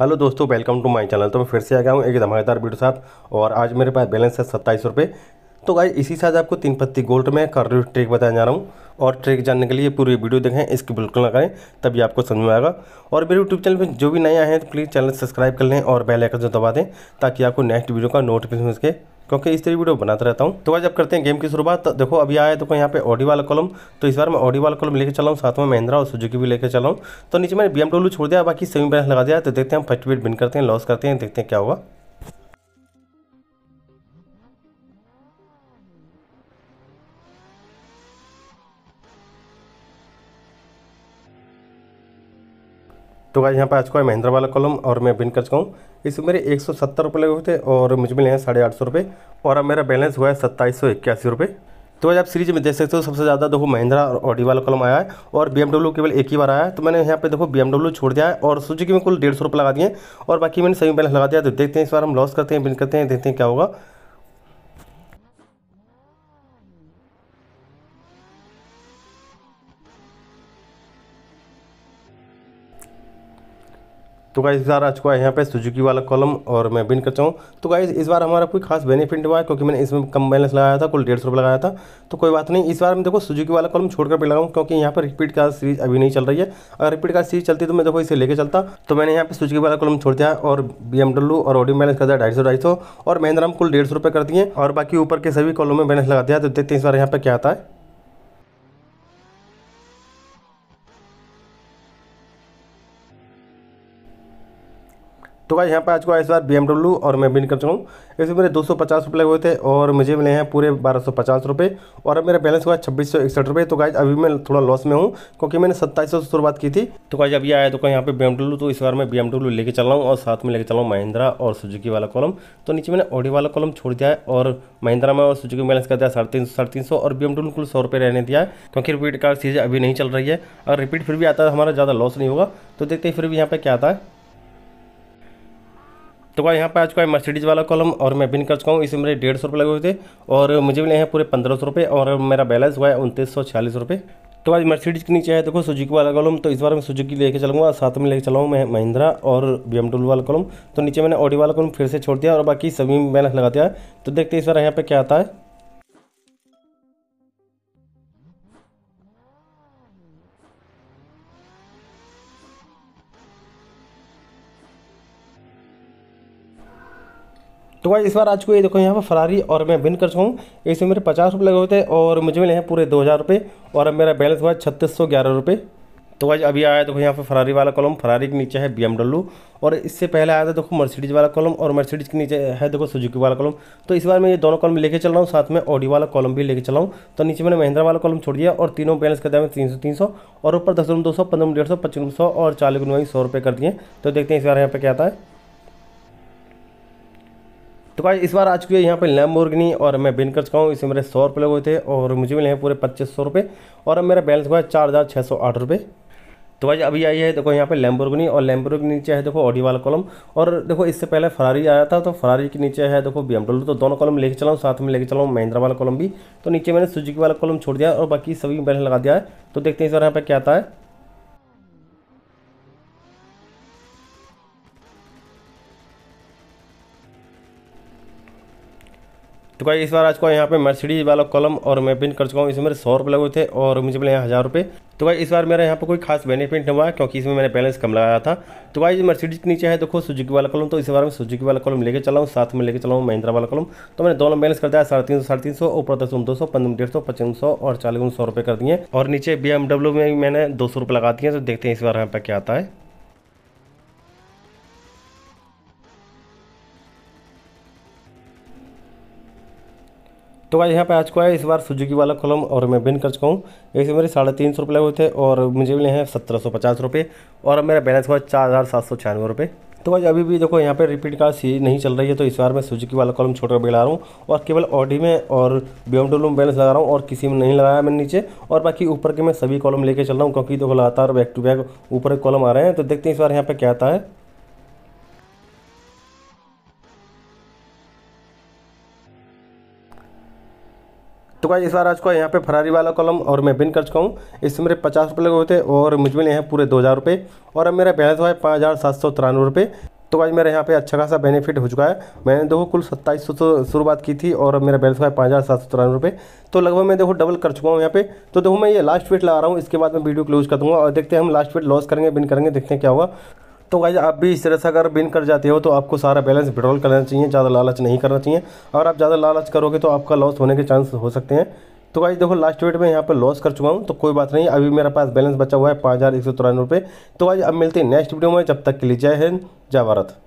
hello दोस्तों welcome to my channel तो मैं फिर से आ गया हूँ एक धमाकेदार वीडियो साथ और आज मेरे पास बैलेंस है सत्ताईस रुपये तो भाई इसी साथ आपको तीन पत्ती गोल्ड में कर ट्रिक बताने जा रहा हूँ और ट्रिक जानने के लिए पूरी वीडियो देखें इसकी बिल्कुल ना करें तभी आपको समझ में आएगा और मेरे यूट्यूब चैनल पर जो भी नए आए हैं तो प्लीज़ चैनल सब्सक्राइब कर लें और बेलाइकन जो दबा दें ताकि आपको नेक्स्ट वीडियो का नोटिफिकेशन उसके क्योंकि इस तरह वीडियो बनाता रहता हूँ तो आज आप करते हैं गेम की शुरुआत तो देखो अभी आया तो यहाँ पे ऑडी वाला कॉलम तो इस बार मैं ऑडी वाला कॉलम लेकर चला हूँ साथ में महिंद्रा और सुजुकी भी लेकर चला हूँ तो नीचे मैंने बी छोड़ दिया बाकी सेमी बैलेंस लगा दिया तो देखते हैं हम फर्स्ट बीट बिन करते हैं लॉस करते हैं देखते हैं क्या हुआ तो गाइज यहाँ पे आ चुका है महिंद्रा वाला कॉलम और मैं बिन कर चुका हूँ इसमें मेरे एक सौ सत्तर रुपये लगे हुए थे और मुझे मिले हैं साढ़े आठ सौ रुपये और अब मेरा बैलेंस हुआ है सत्ताईस सौ इक्यासी रुपये तो आज आप सीरीज में देख सकते हो सबसे ज़्यादा देखो महिंद्रा और ऑडी वाला कॉलम आया है और बी केवल एक ही बार आया है तो मैंने यहाँ पे देखो बी छोड़ दिया है और सुजुकी में कुल डेढ़ सौ रुपये लगा दिए और बाकी मैंने सभी बैलेंस लगा दिया तो देखते हैं इस बार हम लॉस करते हैं बिन करते हैं देखते हैं क्या होगा तो गाइज इस बार आ चुका है यहाँ पे सुजुकी वाला कॉलम और मैं बिन करता चाहूँ तो गाइज इस बार हमारा कोई खास बेनिफिट हुआ है क्योंकि मैंने इसमें कम बैलेंस लगाया था कुल डेढ़ सौ लगाया था तो कोई बात नहीं इस बार मैं देखो सुजुकी वाला कॉलम छोड़कर पे लगाऊँ क्योंकि यहाँ पर रिपीट का सीरीज अभी नहीं चल रही है अगर रिपीट का सीरीज चलती तो मैं देखो इसे लेकर चलता तो मैंने यहाँ पर सुजुकी वाला कॉलम छोड़ दिया और बी और ऑडियो बैलेंस कर दिया ढाई सौ ढाई सौ और महिंद्रा कुल डेढ़ सौ रुपये कर दिए और बाकी ऊपर के सभी कॉलम में बैलेंस लगा दिया तो देखते हैं इस बार यहाँ पर क्या आता है तो भाई यहाँ पे आज को इस बार बी और मैं बिन कर चुका हूँ इसमें मेरे दो सौ पचास रुपये हुए थे और मुझे मिले हैं पूरे बारह सौ पचास रुपये और अब मेरा बैलेंस हुआ छब्बीस सौ इकसठ रुपये तो गाइज अभी मैं थोड़ा लॉस में हूँ क्योंकि मैंने सत्ताईस सौ शुरुआत की थी तो गाइज अभी आया तो कहीं यहाँ पे बी तो इस बार मैं बी लेके चल रहा हूँ और साथ में लेके चला हूँ महिंद्रा और सुजुकी वाला कॉलम तो नीचे मैंने ऑडी वाला कॉलम छोड़ दिया है और महिंद्रा में और सुजुकी बैलेंस कर दिया साढ़े तीन सौ साढ़े तीन सौ और बी एम कुल सौ रुपये रहने दिया है क्योंकि रिपीट कार सीजें अभी नहीं चल रही है अगर रिपीट फिर भी आता है हमारा ज़्यादा लॉस नहीं होगा तो देखते हैं फिर भी यहाँ पर क्या आता है तो भाई यहाँ पे आ चुका है मर्सिडीज़ वाला कॉलम और मैं बिन कर चुका हूँ इसमें मेरे डेढ़ सौ रुपये लगे हुए थे और मुझे मिले हैं पूरे पंद्रह सौ रुपये और मेरा बैलेंस हुआ है उनतीस सौ छियालीस रुपये तो आज मर्सिडीज़ के नीचे है देखो सुजुकी वाला कॉलम तो इस बार मैं सुजुकी लेके चलूँगा साथ में लेके चलाऊँ मैं महिंद्रा और बी वाला कॉलम तो नीचे मैंने ऑडी वाला कॉलम फिर से छोड़ दिया और बाकी सभी बैलेंस लगा दिया तो देखते इस बार यहाँ पर क्या आता है तो भाई इस बार आज को ये देखो यहाँ पर फरारी और मैं विन कर चुका हूँ इसमें मेरे पचास रुपये लगे हुए थे और मुझे मिले हैं पूरे दो हज़ार रुपये और अब मेरा बैलेंस हुआ छत्तीस सौ ग्यारह रुपये तो भाई अभी आया देखो यहाँ पर फरारी वाला कॉलम फरारी के नीचे है बी और इससे पहले आया था देखो मर्सिडीज वाला कॉलम और मर्सिडीज के नीचे है देखो सुजुकी वाला कॉलम तो इस बार मैं ये दोनों कॉलम लेके चल रहा हूँ साथ में ऑडी वाला कॉलम भी लेके चलाऊँ हूँ तो नीचे मैंने महिंद्रा वाला कॉलम छोड़ दिया और तीनों बैलेंस कर दिया मैं तीन सौ तीन सौ और ऊपर दस रूम दो सौ पंद्रह डेढ़ सौ पच्चीस सौ और चालीस रूम सौ रुपये कर दिए तो देखते हैं इस बार यहाँ पर क्या आता है तो भाई इस बार आ चुकी है यहाँ पे लैम्बोर्गिनी और मैं बिन कर चुका हूँ इसमें मेरे सौ रुपये लगे थे और मुझे मिले हैं पूरे पच्चीस सौ रुपये और अब मेरा बैलेंस हुआ है चार हज़ार छः सौ आठ रुपये तो भाई अभी आई है देखो यहाँ पे लैम्बोर्गिनी और लैम्बोर्गिनी नीचे है देखो ऑडी वाला कॉलम और देखो इससे पहले फरारी आया था तो फरारी के नीचे है देखो बी तो दोनों कॉलम लेके चलाऊँ साथ में लेके चलाऊँ महिंद्रा वाला कॉलम भी तो नीचे मैंने सुजुकी वाला कॉलम छोड़ दिया और बाकी सभी मैंने लगा दिया है तो देखते हैं इस बार यहाँ पर क्या आता है तो कहीं इस बार आज को यहाँ पे मर्सिडीज वाला कॉलम और मैं पिन कर चुका हूँ इसमें मेरे सौ रुपये लगे थे और मुझे मिले यहाँ हज़ार रुपये तो भाई इस बार मेरा यहाँ पर कोई खास बेनिफिट नहीं हुआ क्योंकि इसमें मैंने बैलेंस कम लगाया था तो क्या मर्सिडीज के नीचे है देखो सुजुकी वाला कलम तो इस बार मैं सुजुकी वाला कलम लेके चला साथ में लेकर चला हूँ महिंद्रा वाला कलम तो मैंने दोनों बैलेंस कर दिया साढ़े तीन सौ साढ़े तीन सौ ऊपर दस दो सौ पंद्रह डेढ़ सौ पचपन सौ और चालीस सौ रुपये कर दिए और नीचे बी में मैंने दो सौ रुपये लगा दिए तो देखते हैं इस बार यहाँ पर क्या आता है तो भाई यहाँ पे आ चुका है इस बार सुजुकी वाला कॉलम और मैं बिन कर चुका हूँ इसे मेरे साढ़े तीन सौ रुपये लगे थे और मुझे मिले हैं सत्रह सौ पचास रुपये और मेरा बैलेंस हुआ चार हज़ार सात सौ छियानवे रुपये तो भाई अभी भी देखो यहाँ पे रिपीट कार सी नहीं चल रही है तो इस बार मैं सुजुकी वाला कॉलम छोटा बिगड़ा रहा हूँ और केवल ऑडी में और बी में बैलेंस लगा रहा हूँ और किसी में नहीं लगाया मैंने नीचे और बाकी ऊपर के मैं सभी कॉलम लेके चल रहा हूँ क्योंकि देखो लगातार बैक टू बैक ऊपर कॉलम आ रहे हैं तो देखते हैं इस बार यहाँ पर क्या आता है तो क्या इस बार आज को यहाँ पे फरारी वाला कॉलम और मैं बिन कर चुका हूँ इससे मेरे पचास रुपये लगे हुए थे और मुझ मिले हैं पूरे दो हज़ार रुपये और अब मेरा बैलेंस हुआ है पाँच हज़ार सात सौ तिरानवे रुपये तो आज मेरे यहाँ पे अच्छा खासा बेनिफिट हो चुका है मैंने देखो कुल सत्ताईस सौ शुरुआत की थी और मेरा बैलेंस हुआ है पाँच हज़ार सात सौ तिरानवे रुपये तो लगभग मैं देखो डबल कर चुका हूँ यहाँ पे तो देखो मैं ये लास्ट वेट लगा रहा हूँ इसके बाद मैं वीडियो क्लोज कर दूँगा और देखते हैं हम लास्ट वेट लॉस करेंगे बिन करेंगे देखते हैं क्या होगा तो गाइज आप भी इस तरह से अगर बिन कर जाते हो तो आपको सारा बैलेंस विड्रॉल करना चाहिए ज़्यादा लालच नहीं करना चाहिए अगर आप ज़्यादा लालच करोगे तो आपका लॉस होने के चांस हो सकते हैं तो गाइज देखो लास्ट वेट में यहाँ पर लॉस कर चुका हूँ तो कोई बात नहीं अभी मेरे पास बैलेंस बचा हुआ है पाँच हज़ार एक सौ रुपये तो गाइज अब मिलते हैं नेक्स्ट वीडियो में जब तक के लिए जय हिंद जय भारत